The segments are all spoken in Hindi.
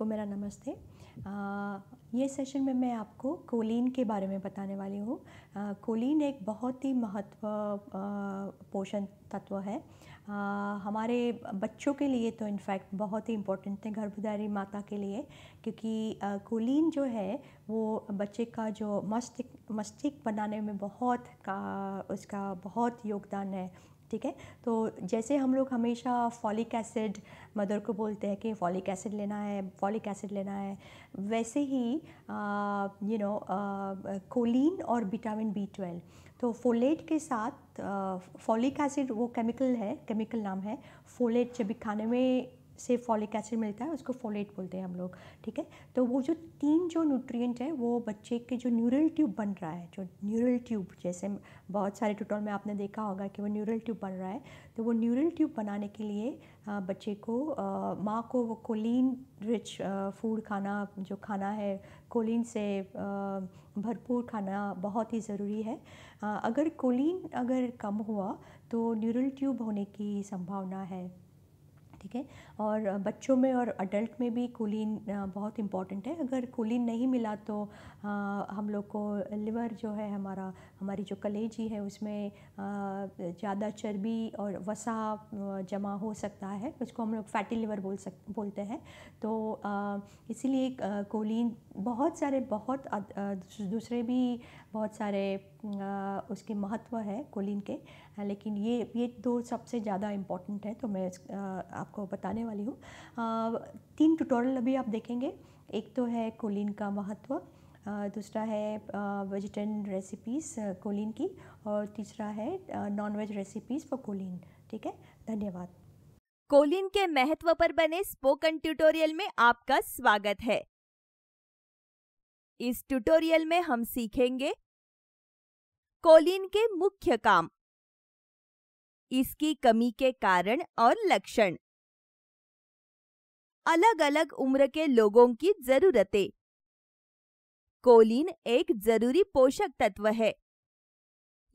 सबको मेरा नमस्ते आ, ये सेशन में मैं आपको कोलिन के बारे में बताने वाली हूँ कोलिन एक बहुत ही महत्व पोषण तत्व है आ, हमारे बच्चों के लिए तो इनफैक्ट बहुत ही इम्पोर्टेंट है गर्भधारी माता के लिए क्योंकि कोलिन जो है वो बच्चे का जो मस्तिष्क मस्तिष्क बनाने में बहुत का उसका बहुत योगदान है ठीक है तो जैसे हम लोग हमेशा फॉलिक एसिड मदर को बोलते हैं कि फॉलिक एसिड लेना है फॉलिक एसिड लेना है वैसे ही यू नो कोलिन और विटामिन बी ट्वेल्व तो फोलेट के साथ फॉलिक एसिड वो केमिकल है केमिकल नाम है फोलेट जब खाने में से फॉलिक एसिड मिलता है उसको फोलेट बोलते हैं हम लोग ठीक है तो वो जो तीन जो न्यूट्रिएंट है वो बच्चे के जो न्यूरल ट्यूब बन रहा है जो न्यूरल ट्यूब जैसे बहुत सारे ट्यूटोरियल में आपने देखा होगा कि वो न्यूरल ट्यूब बन रहा है तो वो न्यूरल ट्यूब बनाने के लिए बच्चे को माँ को वो कोलिन रिच फूड खाना जो खाना है कोलिन से भरपूर खाना बहुत ही ज़रूरी है अगर कोलिन अगर कम हुआ तो न्यूरल ट्यूब होने की संभावना है ठीक है और बच्चों में और अडल्ट में भी कोलिन बहुत इम्पॉर्टेंट है अगर कोलिन नहीं मिला तो हम लोग को लिवर जो है हमारा हमारी जो कलेजी है उसमें ज़्यादा चर्बी और वसा जमा हो सकता है उसको हम लोग फैटी लिवर बोल सक बोलते हैं तो इसीलिए कोलिन बहुत सारे बहुत दूसरे भी बहुत सारे उसके महत्व है कोलिन के लेकिन ये ये दो सबसे ज़्यादा इम्पॉर्टेंट है तो मैं आपको बताने वाली हूँ तीन ट्यूटोरियल अभी आप देखेंगे एक तो है कोलिन का महत्व दूसरा है वेजिटेरियन रेसिपीज़ कोलिन की और तीसरा है non veg recipes for choline ठीक है धन्यवाद कोलिन के महत्व पर बने स्पोकन ट्यूटोरियल में आपका स्वागत है इस ट्यूटोरियल में हम सीखेंगे कोलिन के मुख्य काम इसकी कमी के कारण और लक्षण अलग अलग उम्र के लोगों की जरूरतें कोलिन एक जरूरी पोषक तत्व है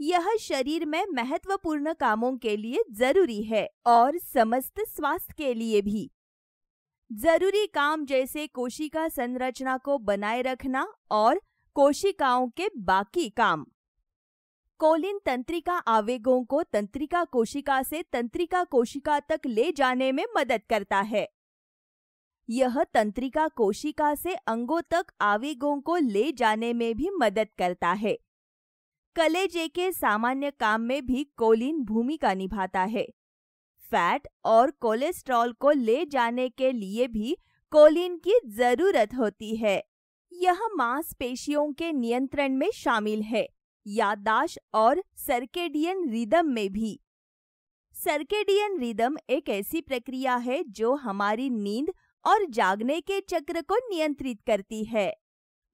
यह शरीर में महत्वपूर्ण कामों के लिए जरूरी है और समस्त स्वास्थ्य के लिए भी जरूरी काम जैसे कोशिका संरचना को बनाए रखना और कोशिकाओं के बाकी काम कोलिन तंत्रिका आवेगों को तंत्रिका कोशिका से तंत्रिका कोशिका तक ले जाने में मदद करता है यह तंत्रिका कोशिका से अंगों तक आवेगों को ले जाने में भी मदद करता है कलेजे के सामान्य काम में भी कोलिन भूमिका निभाता है फैट और कोलेस्ट्रॉल को ले जाने के लिए भी कोलिन की जरूरत होती है यह मांसपेशियों के नियंत्रण में शामिल है याददाश्त और सर्केडियन रिदम में भी सर्केडियन रिदम एक ऐसी प्रक्रिया है जो हमारी नींद और जागने के चक्र को नियंत्रित करती है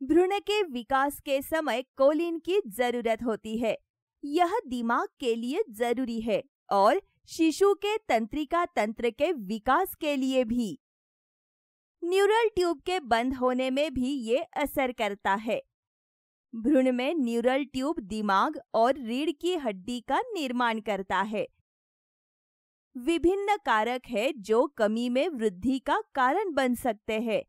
भ्रूण के विकास के समय कोलिन की जरूरत होती है यह दिमाग के लिए जरूरी है और शिशु के तंत्रिका तंत्र के विकास के लिए भी न्यूरल ट्यूब के बंद होने में भी ये असर करता है भ्रूण में न्यूरल ट्यूब दिमाग और रीढ़ की हड्डी का निर्माण करता है विभिन्न कारक है जो कमी में वृद्धि का कारण बन सकते हैं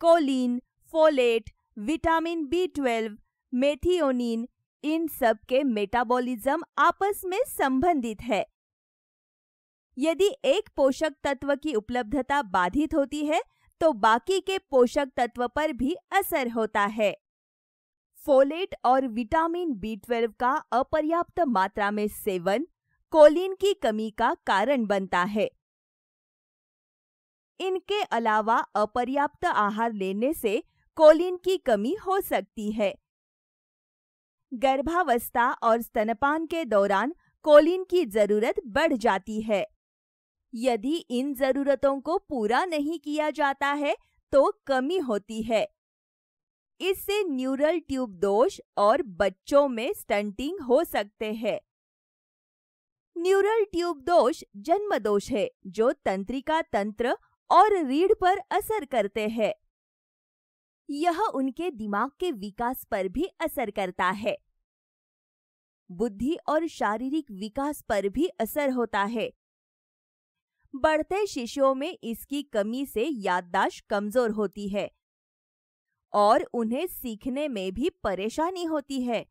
choline folate vitamin B twelve methionine इन सब के मेटाबॉलिज्म आपस में संबंधित है यदि एक पोषक तत्व की उपलब्धता बाधित होती है तो बाकी के पोषक तत्व पर भी असर होता है फोलेट और विटामिन बी ट्वेल्व का अपर्याप्त मात्रा में सेवन कोलिन की कमी का कारण बनता है इनके अलावा अपर्याप्त आहार लेने से कोलिन की कमी हो सकती है गर्भावस्था और स्तनपान के दौरान कोलिन की जरूरत बढ़ जाती है यदि इन जरूरतों को पूरा नहीं किया जाता है तो कमी होती है इससे न्यूरल ट्यूब दोष और बच्चों में स्टंटिंग हो सकते हैं न्यूरल ट्यूब दोष जन्म दोष है जो तंत्रिका तंत्र और रीढ़ पर असर करते हैं यह उनके दिमाग के विकास पर भी असर करता है बुद्धि और शारीरिक विकास पर भी असर होता है बढ़ते शिशुओं में इसकी कमी से याददाश्त कमजोर होती है और उन्हें सीखने में भी परेशानी होती है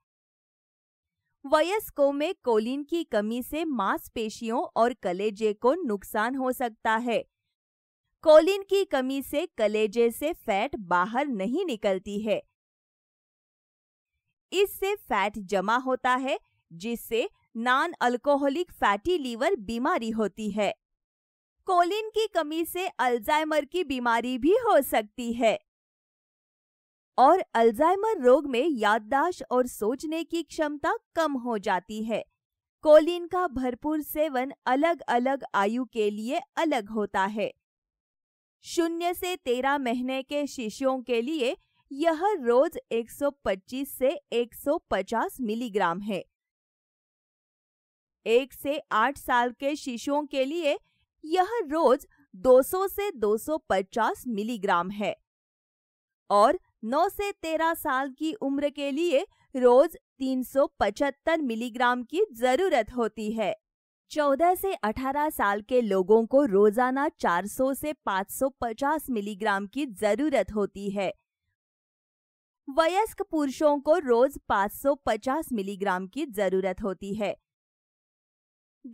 वयस्कों में कोलिन की कमी से मांसपेशियों और कलेजे को नुकसान हो सकता है कोलिन की कमी से कलेजे से फैट बाहर नहीं निकलती है इससे फैट जमा होता है जिससे नॉन अल्कोहलिक फैटी लीवर बीमारी होती है कोलिन की कमी से अल्जाइमर की बीमारी भी हो सकती है और अल्जाइमर रोग में याददाश्त और सोचने की क्षमता कम हो जाती है कोलिन का भरपूर सेवन अलग अलग आयु के लिए अलग होता है शून्य से तेरह महीने के शिशुओं के लिए यह रोज 125 से 150 मिलीग्राम है एक से आठ साल के शिशुओं के लिए यह रोज 200 से 250 मिलीग्राम है और 9 से 13 साल की उम्र के लिए रोज 375 मिलीग्राम की जरूरत होती है 14 से 18 साल के लोगों को रोजाना 400 से 550 मिलीग्राम की जरूरत होती है वयस्क पुरुषों को रोज 550 मिलीग्राम की जरूरत होती है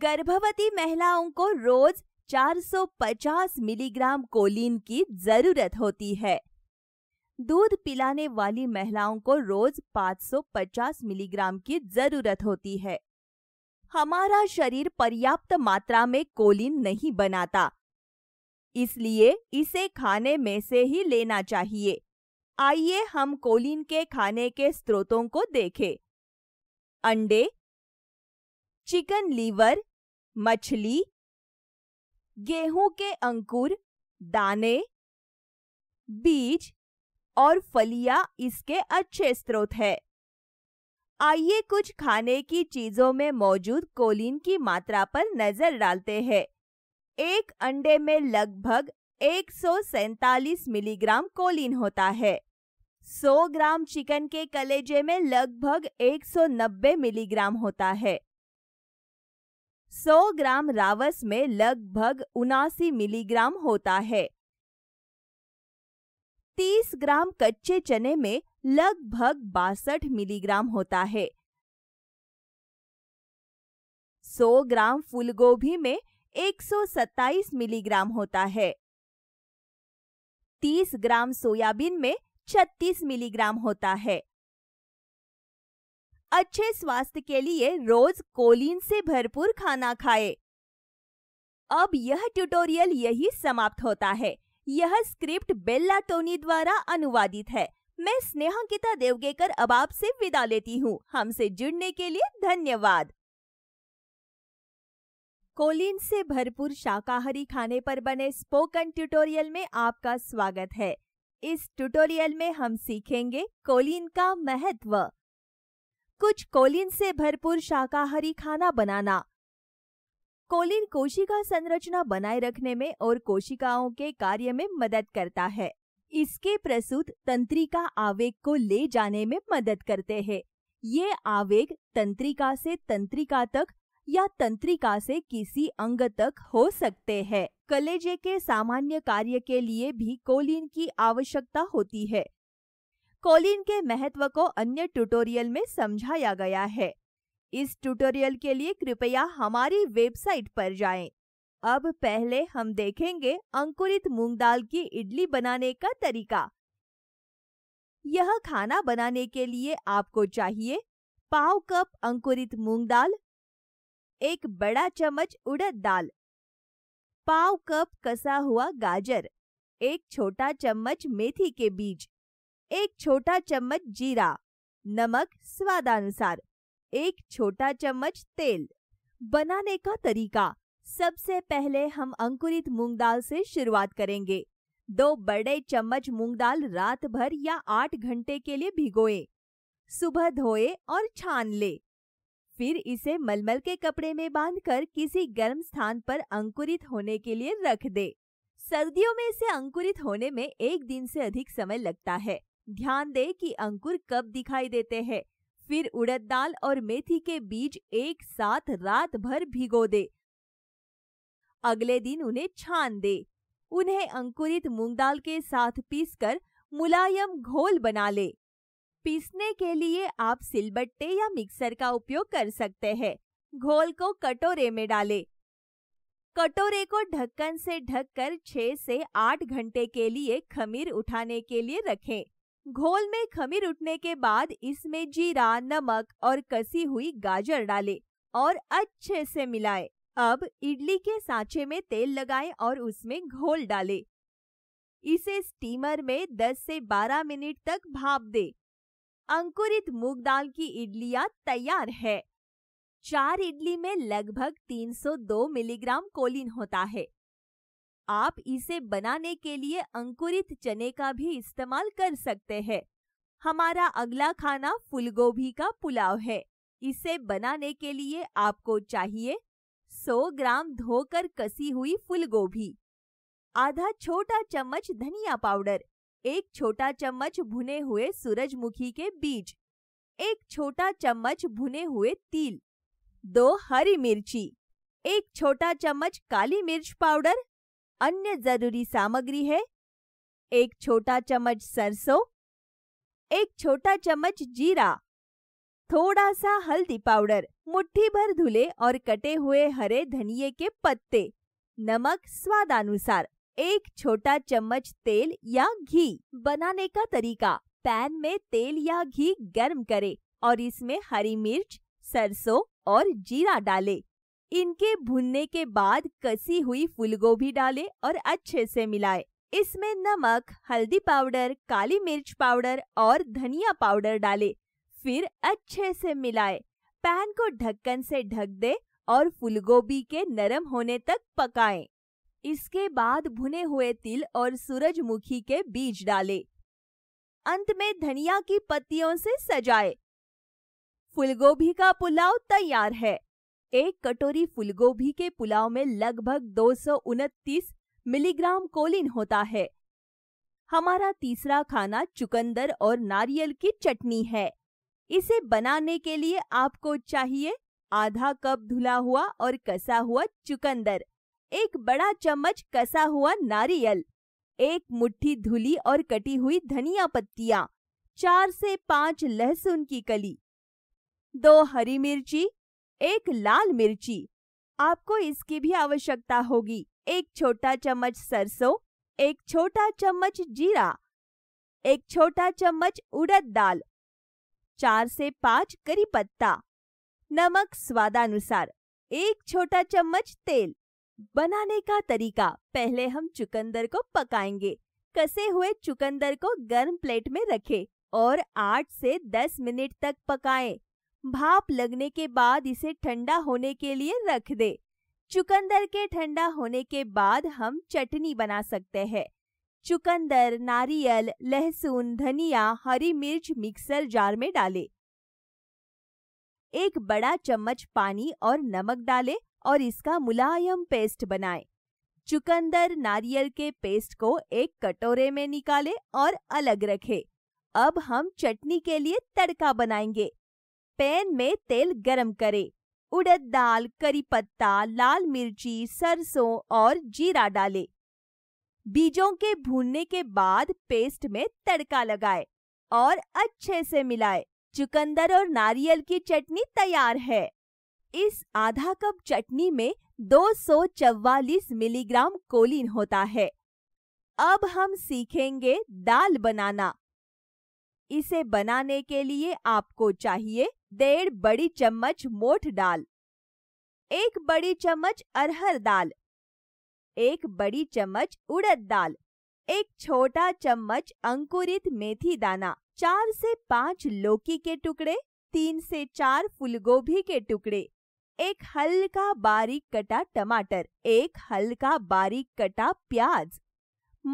गर्भवती महिलाओं को रोज 450 मिलीग्राम कोलिन की जरूरत होती है दूध पिलाने वाली महिलाओं को रोज 550 मिलीग्राम की जरूरत होती है हमारा शरीर पर्याप्त मात्रा में कोलिन नहीं बनाता इसलिए इसे खाने में से ही लेना चाहिए आइए हम कोलिन के खाने के स्रोतों को देखें अंडे चिकन लीवर मछली गेहूं के अंकुर दाने बीज और फलिया इसके अच्छे स्रोत है आइए कुछ खाने की चीजों में मौजूद कोलिन की मात्रा पर नजर डालते हैं एक अंडे में लगभग एक मिलीग्राम कोलिन होता है 100 ग्राम चिकन के कलेजे में लगभग 190 मिलीग्राम होता है 100 ग्राम रावस में लगभग उनासी मिलीग्राम होता है 30 ग्राम कच्चे चने में लगभग बासठ मिलीग्राम होता है 100 ग्राम फूलगोभी में 127 मिलीग्राम होता है 30 ग्राम सोयाबीन में 36 मिलीग्राम होता है अच्छे स्वास्थ्य के लिए रोज कोलिन से भरपूर खाना खाएं। अब यह ट्यूटोरियल यही समाप्त होता है यह स्क्रिप्ट बेल्ला टोनी द्वारा अनुवादित है मैं स्नेहा देवगेकर अब आपसे विदा लेती हूँ हमसे जुड़ने के लिए धन्यवाद कोलिन से भरपूर शाकाहारी खाने पर बने स्पोकन ट्यूटोरियल में आपका स्वागत है इस ट्यूटोरियल में हम सीखेंगे कोलिन का महत्व कुछ कोलिन से भरपूर शाकाहारी खाना बनाना कोलिन कोशिका संरचना बनाए रखने में और कोशिकाओं के कार्य में मदद करता है इसके प्रसूत तंत्रिका आवेग को ले जाने में मदद करते हैं ये आवेग तंत्रिका से तंत्रिका तक या तंत्रिका से किसी अंग तक हो सकते हैं कलेजे के सामान्य कार्य के लिए भी कोलिन की आवश्यकता होती है कोलिन के महत्व को अन्य ट्यूटोरियल में समझाया गया है इस ट्यूटोरियल के लिए कृपया हमारी वेबसाइट पर जाएं। अब पहले हम देखेंगे अंकुरित मूंग दाल की इडली बनाने का तरीका यह खाना बनाने के लिए आपको चाहिए पाव कप अंकुरित मूंग दाल एक बड़ा चम्मच उड़द दाल पाव कप कसा हुआ गाजर एक छोटा चम्मच मेथी के बीज एक छोटा चम्मच जीरा नमक स्वादानुसार एक छोटा चम्मच तेल बनाने का तरीका सबसे पहले हम अंकुरित मूंग दाल से शुरुआत करेंगे दो बड़े चम्मच मूंग दाल रात भर या आठ घंटे के लिए भिगोए सुबह धोए और छान ले फिर इसे मलमल के कपड़े में बांधकर किसी गर्म स्थान पर अंकुरित होने के लिए रख दे सर्दियों में इसे अंकुरित होने में एक दिन से अधिक समय लगता है ध्यान दे कि अंकुर कब दिखाई देते हैं फिर उड़द दाल और मेथी के बीज एक साथ रात भर भिगो दे अगले दिन उन्हें छान दे उन्हें अंकुरित मूंग दाल के साथ पीसकर मुलायम घोल बना ले पीसने के लिए आप सिलबट्टे या मिक्सर का उपयोग कर सकते हैं घोल को कटोरे में डाले कटोरे को ढक्कन से ढककर 6 से 8 घंटे के लिए खमीर उठाने के लिए रखें घोल में खमीर उठने के बाद इसमें जीरा नमक और कसी हुई गाजर डालें और अच्छे से मिलाएं। अब इडली के सांचे में तेल लगाएं और उसमें घोल डालें। इसे स्टीमर में 10 से 12 मिनट तक भाप दें। अंकुरित मूंग दाल की इडलियां तैयार है चार इडली में लगभग 302 मिलीग्राम कोलिन होता है आप इसे बनाने के लिए अंकुरित चने का भी इस्तेमाल कर सकते हैं हमारा अगला खाना फूलगोभी का पुलाव है इसे बनाने के लिए आपको चाहिए 100 ग्राम धोकर कसी हुई फूलगोभी आधा छोटा चम्मच धनिया पाउडर एक छोटा चम्मच भुने हुए सूरजमुखी के बीज एक छोटा चम्मच भुने हुए तिल दो हरी मिर्ची एक छोटा चम्मच काली मिर्च पाउडर अन्य जरूरी सामग्री है एक छोटा चम्मच सरसों एक छोटा चम्मच जीरा थोड़ा सा हल्दी पाउडर मुट्ठी भर धुले और कटे हुए हरे धनिए के पत्ते नमक स्वादानुसार एक छोटा चम्मच तेल या घी बनाने का तरीका पैन में तेल या घी गर्म करें और इसमें हरी मिर्च सरसों और जीरा डालें इनके भुनने के बाद कसी हुई फूलगोभी डालें और अच्छे से मिलाएं। इसमें नमक हल्दी पाउडर काली मिर्च पाउडर और धनिया पाउडर डालें। फिर अच्छे से मिलाएं। पैन को ढक्कन से ढक दे और फूलगोभी के नरम होने तक पकाएं। इसके बाद भुने हुए तिल और सूरजमुखी के बीज डालें। अंत में धनिया की पत्तियों से सजाएं। फूलगोभी का पुलाव तैयार है एक कटोरी फूलगोभी के पुलाव में लगभग दो मिलीग्राम कोलिन होता है हमारा तीसरा खाना चुकंदर और नारियल की चटनी है इसे बनाने के लिए आपको चाहिए आधा कप धुला हुआ और कसा हुआ चुकंदर एक बड़ा चम्मच कसा हुआ नारियल एक मुट्ठी धुली और कटी हुई धनिया पत्तियां चार से पांच लहसुन की कली दो हरी मिर्ची एक लाल मिर्ची आपको इसकी भी आवश्यकता होगी एक छोटा चम्मच सरसों एक छोटा चम्मच जीरा एक छोटा चम्मच उड़द दाल चार से पाँच करी पत्ता नमक स्वादानुसार एक छोटा चम्मच तेल बनाने का तरीका पहले हम चुकंदर को पकाएंगे कसे हुए चुकंदर को गर्म प्लेट में रखें और 8 से 10 मिनट तक पकाएं। भाप लगने के बाद इसे ठंडा होने के लिए रख दे चुकंदर के ठंडा होने के बाद हम चटनी बना सकते हैं चुकंदर नारियल लहसुन धनिया हरी मिर्च मिक्सर जार में डालें एक बड़ा चम्मच पानी और नमक डालें और इसका मुलायम पेस्ट बनाएं। चुकंदर नारियल के पेस्ट को एक कटोरे में निकालें और अलग रखें। अब हम चटनी के लिए तड़का बनाएंगे पैन में तेल गरम करें। उड़द दाल करी पत्ता लाल मिर्ची सरसों और जीरा डालें। बीजों के भूनने के बाद पेस्ट में तड़का लगाएं और अच्छे से मिलाएं। चुकंदर और नारियल की चटनी तैयार है इस आधा कप चटनी में 244 मिलीग्राम कोलिन होता है अब हम सीखेंगे दाल बनाना इसे बनाने के लिए आपको चाहिए डेढ़ बड़ी चम्मच मोठ दाल एक बड़ी चम्मच अरहर दाल एक बड़ी चम्मच उड़द दाल एक छोटा चम्मच अंकुरित मेथी दाना चार से पाँच लौकी के टुकड़े तीन से चार फूलगोभी के टुकड़े एक हल्का बारीक कटा टमाटर एक हल्का बारीक कटा प्याज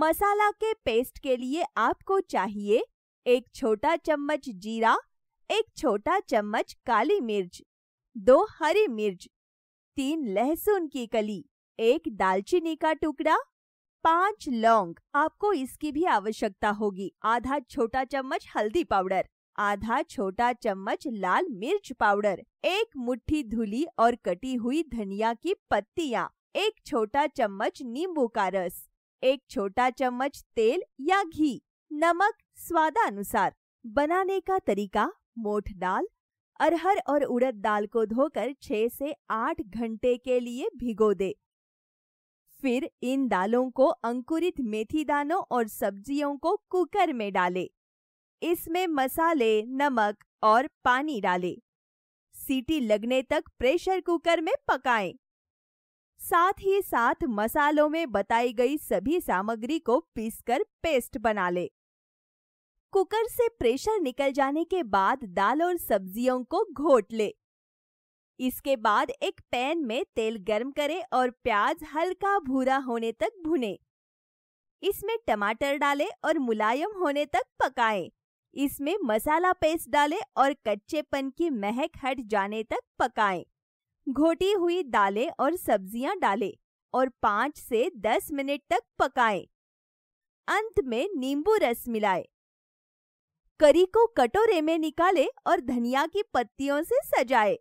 मसाला के पेस्ट के लिए आपको चाहिए एक छोटा चम्मच जीरा एक छोटा चम्मच काली मिर्च दो हरी मिर्च तीन लहसुन की कली एक दालचीनी का टुकड़ा पांच लौंग आपको इसकी भी आवश्यकता होगी आधा छोटा चम्मच हल्दी पाउडर आधा छोटा चम्मच लाल मिर्च पाउडर एक मुट्ठी धुली और कटी हुई धनिया की पत्तियाँ एक छोटा चम्मच नींबू का रस एक छोटा चम्मच तेल या घी नमक स्वादानुसार बनाने का तरीका मोठ दाल अरहर और उड़द दाल को धोकर 6 से 8 घंटे के लिए भिगो दे फिर इन दालों को अंकुरित मेथी दानों और सब्जियों को कुकर में डाले इसमें मसाले नमक और पानी डाले सीटी लगने तक प्रेशर कुकर में पकाएं। साथ ही साथ मसालों में बताई गई सभी सामग्री को पीसकर पेस्ट बना लें। कुकर से प्रेशर निकल जाने के बाद दाल और सब्जियों को घोट ले इसके बाद एक पैन में तेल गर्म करें और प्याज हल्का भूरा होने तक भुने इसमें टमाटर डालें और मुलायम होने तक पकाएं। इसमें मसाला पेस्ट डालें और कच्चेपन की महक हट जाने तक पकाएं। घोटी हुई दालें और सब्जियां डालें और पाँच से दस मिनट तक पकाएं। अंत में नींबू रस मिलाएं करी को कटोरे में निकाले और धनिया की पत्तियों से सजाए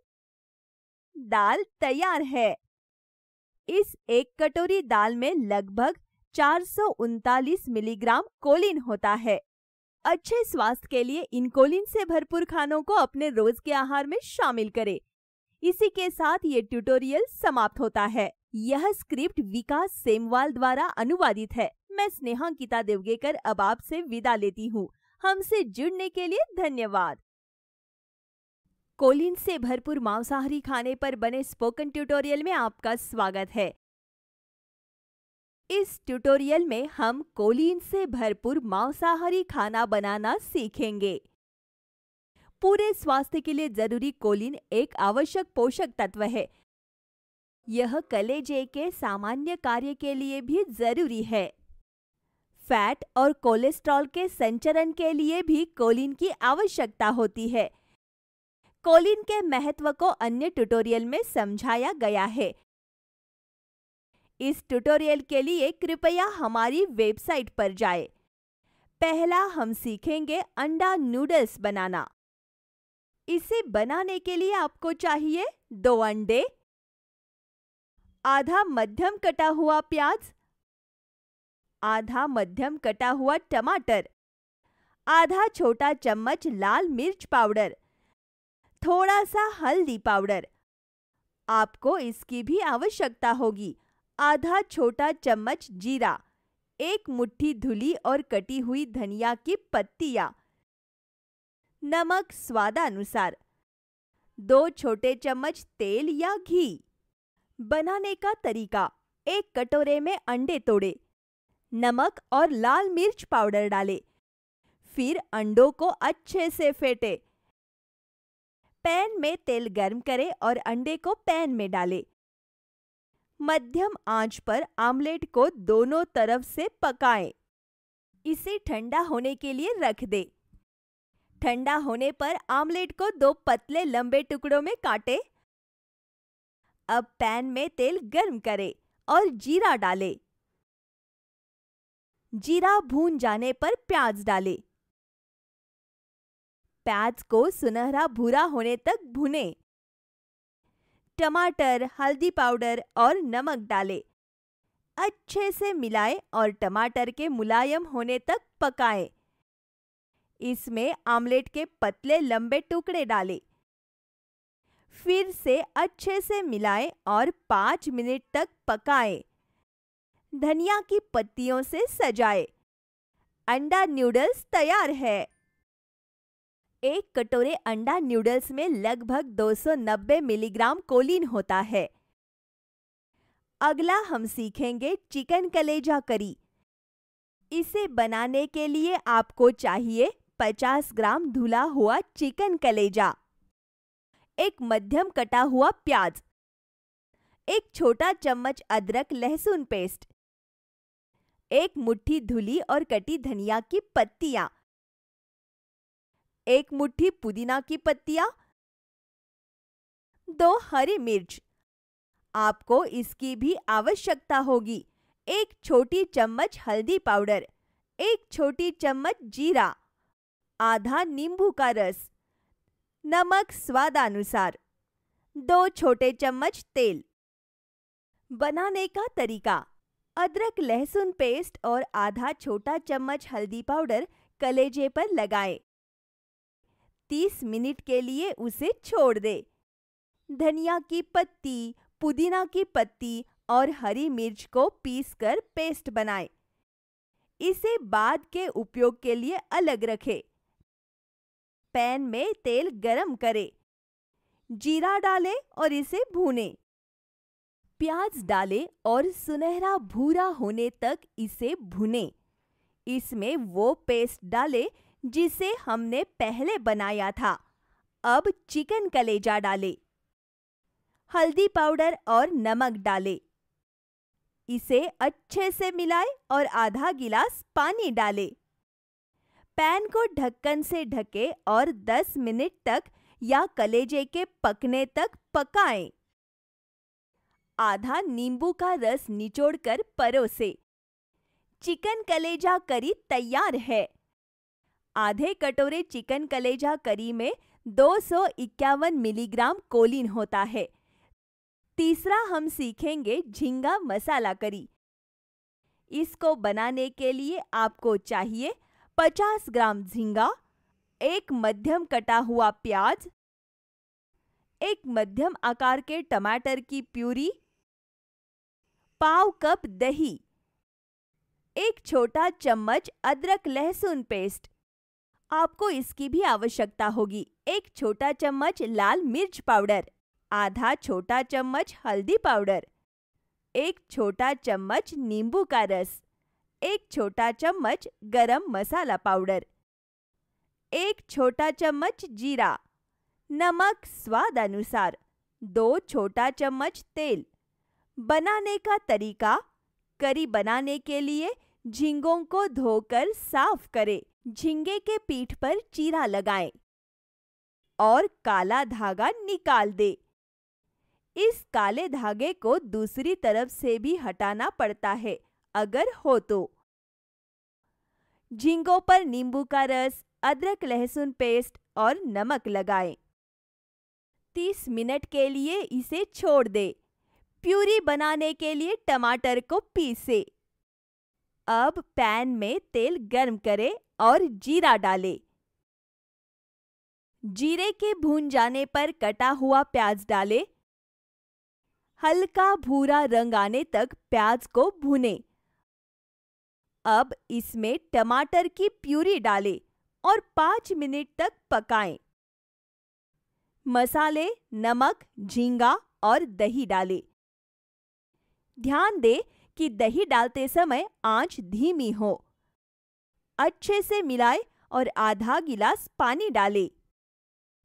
दाल तैयार है इस एक कटोरी दाल में लगभग चार मिलीग्राम कोलिन होता है अच्छे स्वास्थ्य के लिए इन कोलिन से भरपूर खानों को अपने रोज के आहार में शामिल करें। इसी के साथ ये ट्यूटोरियल समाप्त होता है यह स्क्रिप्ट विकास सेमवाल द्वारा अनुवादित है मैं स्नेहा देवगेकर अब आपसे विदा लेती हूँ हमसे जुड़ने के लिए धन्यवाद कोलिन से भरपूर मांसाहारी खाने पर बने स्पोकन ट्यूटोरियल में आपका स्वागत है इस ट्यूटोरियल में हम कोलिन से भरपूर मांसाहारी खाना बनाना सीखेंगे पूरे स्वास्थ्य के लिए जरूरी कोलिन एक आवश्यक पोषक तत्व है यह कलेजे के सामान्य कार्य के लिए भी जरूरी है फैट और कोलेस्ट्रॉल के संचरण के लिए भी कोलिन की आवश्यकता होती है कोलिन के महत्व को अन्य ट्यूटोरियल में समझाया गया है इस ट्यूटोरियल के लिए कृपया हमारी वेबसाइट पर जाए पहला हम सीखेंगे अंडा नूडल्स बनाना इसे बनाने के लिए आपको चाहिए दो अंडे आधा मध्यम कटा हुआ प्याज आधा मध्यम कटा हुआ टमाटर आधा छोटा चम्मच लाल मिर्च पाउडर थोड़ा सा हल्दी पाउडर आपको इसकी भी आवश्यकता होगी आधा छोटा चम्मच जीरा एक मुट्ठी धुली और कटी हुई धनिया की पत्तिया नमक स्वादानुसार दो छोटे चम्मच तेल या घी बनाने का तरीका एक कटोरे में अंडे तोड़े नमक और लाल मिर्च पाउडर डालें फिर अंडों को अच्छे से फेंटे पैन में तेल गर्म करें और अंडे को पैन में डालें मध्यम आंच पर आमलेट को दोनों तरफ से पकाएं। इसे ठंडा होने के लिए रख दें। ठंडा होने पर आमलेट को दो पतले लंबे टुकड़ों में काटें। अब पैन में तेल गर्म करें और जीरा डालें। जीरा भून जाने पर प्याज डालें प्याज को सुनहरा भूरा होने तक भुने टमाटर हल्दी पाउडर और नमक डालें अच्छे से मिलाएं और टमाटर के मुलायम होने तक पकाएं। इसमें आमलेट के पतले लंबे टुकड़े डालें फिर से अच्छे से मिलाएं और पाँच मिनट तक पकाएं। धनिया की पत्तियों से सजाए अंडा न्यूडल्स तैयार है एक कटोरे अंडा न्यूडल्स में लगभग 290 मिलीग्राम कोलिन होता है अगला हम सीखेंगे चिकन कलेजा करी इसे बनाने के लिए आपको चाहिए 50 ग्राम धुला हुआ चिकन कलेजा एक मध्यम कटा हुआ प्याज एक छोटा चम्मच अदरक लहसुन पेस्ट एक मुट्ठी धुली और कटी धनिया की पत्तियां एक मुट्ठी पुदीना की पत्तियां दो हरी मिर्च आपको इसकी भी आवश्यकता होगी एक छोटी चम्मच हल्दी पाउडर एक छोटी चम्मच जीरा आधा नींबू का रस नमक स्वादानुसार दो छोटे चम्मच तेल बनाने का तरीका अदरक लहसुन पेस्ट और आधा छोटा चम्मच हल्दी पाउडर कलेजे पर लगाएं। 30 मिनट के लिए उसे छोड़ दे धनिया की पत्ती पुदीना की पत्ती और हरी मिर्च को पीसकर पेस्ट बनाएं। इसे बाद के उपयोग के लिए अलग रखें। पैन में तेल गरम करें जीरा डालें और इसे भूनें। प्याज डालें और सुनहरा भूरा होने तक इसे भुने इसमें वो पेस्ट डालें जिसे हमने पहले बनाया था अब चिकन कलेजा डालें हल्दी पाउडर और नमक डालें इसे अच्छे से मिलाएं और आधा गिलास पानी डालें पैन को ढक्कन से ढके और 10 मिनट तक या कलेजे के पकने तक पकाएं। आधा नींबू का रस निचोड़कर परोसे चिकन कलेजा करी तैयार है आधे कटोरे चिकन कलेजा करी में दो मिलीग्राम कोलिन होता है तीसरा हम सीखेंगे झींगा मसाला करी इसको बनाने के लिए आपको चाहिए 50 ग्राम झींगा एक मध्यम कटा हुआ प्याज एक मध्यम आकार के टमाटर की प्यूरी पाव कप दही एक छोटा चम्मच अदरक लहसुन पेस्ट आपको इसकी भी आवश्यकता होगी एक छोटा चम्मच लाल मिर्च पाउडर आधा छोटा चम्मच हल्दी पाउडर एक छोटा चम्मच नींबू का रस एक छोटा चम्मच गरम मसाला पाउडर एक छोटा चम्मच जीरा नमक स्वाद अनुसार दो छोटा चम्मच तेल बनाने का तरीका करी बनाने के लिए झींगों को धोकर साफ करें झींगे के पीठ पर चीरा लगाएं और काला धागा निकाल दे इस काले धागे को दूसरी तरफ से भी हटाना पड़ता है अगर हो तो झींगों पर नींबू का रस अदरक लहसुन पेस्ट और नमक लगाएं। 30 मिनट के लिए इसे छोड़ दे प्यूरी बनाने के लिए टमाटर को पीसे अब पैन में तेल गर्म करें और जीरा डालें। जीरे के भून जाने पर कटा हुआ प्याज डालें। हल्का भूरा रंग आने तक प्याज को भूने अब इसमें टमाटर की प्यूरी डालें और पांच मिनट तक पकाएं। मसाले नमक झींगा और दही डालें। ध्यान दे कि दही डालते समय आंच धीमी हो अच्छे से मिलाए और आधा गिलास पानी डाले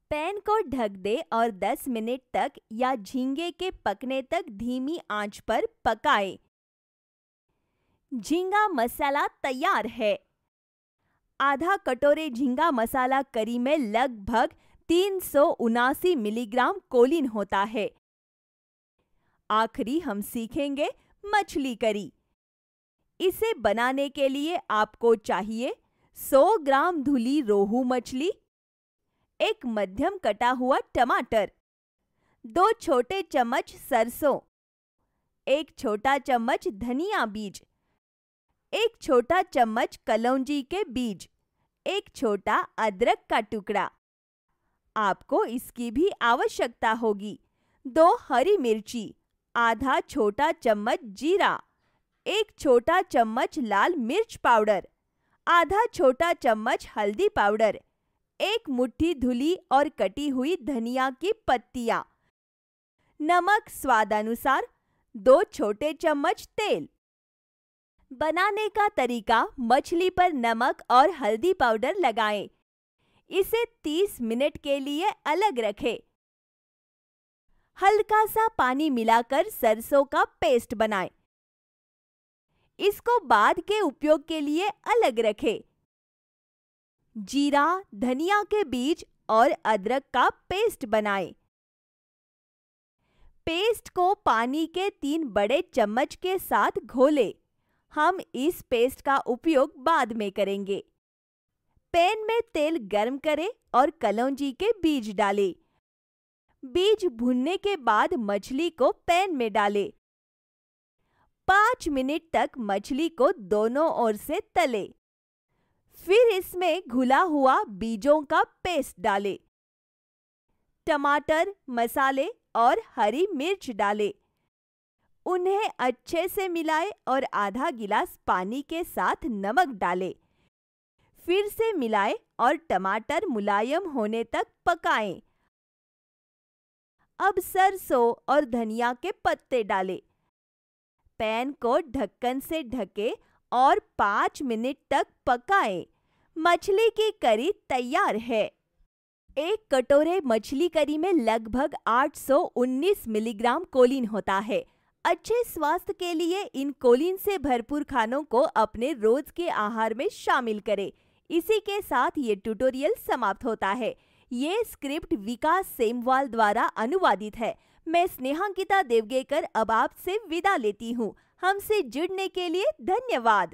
पैन को ढक दे और 10 मिनट तक या झींगे के पकने तक धीमी आंच पर पकाए झींगा मसाला तैयार है आधा कटोरे झींगा मसाला करी में लगभग तीन मिलीग्राम कोलिन होता है आखिरी हम सीखेंगे मछली करी इसे बनाने के लिए आपको चाहिए 100 ग्राम धुली रोहू मछली एक मध्यम कटा हुआ टमाटर दो छोटे चम्मच सरसों एक छोटा चम्मच धनिया बीज एक छोटा चम्मच कलौजी के बीज एक छोटा अदरक का टुकड़ा आपको इसकी भी आवश्यकता होगी दो हरी मिर्ची आधा छोटा चम्मच जीरा एक छोटा चम्मच लाल मिर्च पाउडर आधा छोटा चम्मच हल्दी पाउडर एक मुट्ठी धुली और कटी हुई धनिया की पत्तिया नमक स्वादानुसार दो छोटे चम्मच तेल बनाने का तरीका मछली पर नमक और हल्दी पाउडर लगाएं। इसे 30 मिनट के लिए अलग रखें। हल्का सा पानी मिलाकर सरसों का पेस्ट बनाएं। इसको बाद के उपयोग के लिए अलग रखें। जीरा धनिया के बीज और अदरक का पेस्ट बनाएं। पेस्ट को पानी के तीन बड़े चम्मच के साथ घोले हम इस पेस्ट का उपयोग बाद में करेंगे पैन में तेल गर्म करें और कलौंजी के बीज डालें बीज भुनने के बाद मछली को पैन में डाले पांच मिनट तक मछली को दोनों ओर से तले फिर इसमें घुला हुआ बीजों का पेस्ट डाले टमाटर मसाले और हरी मिर्च डाले उन्हें अच्छे से मिलाएं और आधा गिलास पानी के साथ नमक डालें। फिर से मिलाएं और टमाटर मुलायम होने तक पकाएं। अब सरसों और धनिया के पत्ते डालें। पैन को ढक्कन से ढके और पाँच मिनट तक पकाएं। मछली की करी तैयार है एक कटोरे मछली करी में लगभग 819 मिलीग्राम कोलिन होता है अच्छे स्वास्थ्य के लिए इन कोलिन से भरपूर खानों को अपने रोज के आहार में शामिल करें इसी के साथ ये ट्यूटोरियल समाप्त होता है ये स्क्रिप्ट विकास सेमवाल द्वारा अनुवादित है मैं स्नेहांकिता देवगेकर अब आपसे विदा लेती हूँ हमसे जुड़ने के लिए धन्यवाद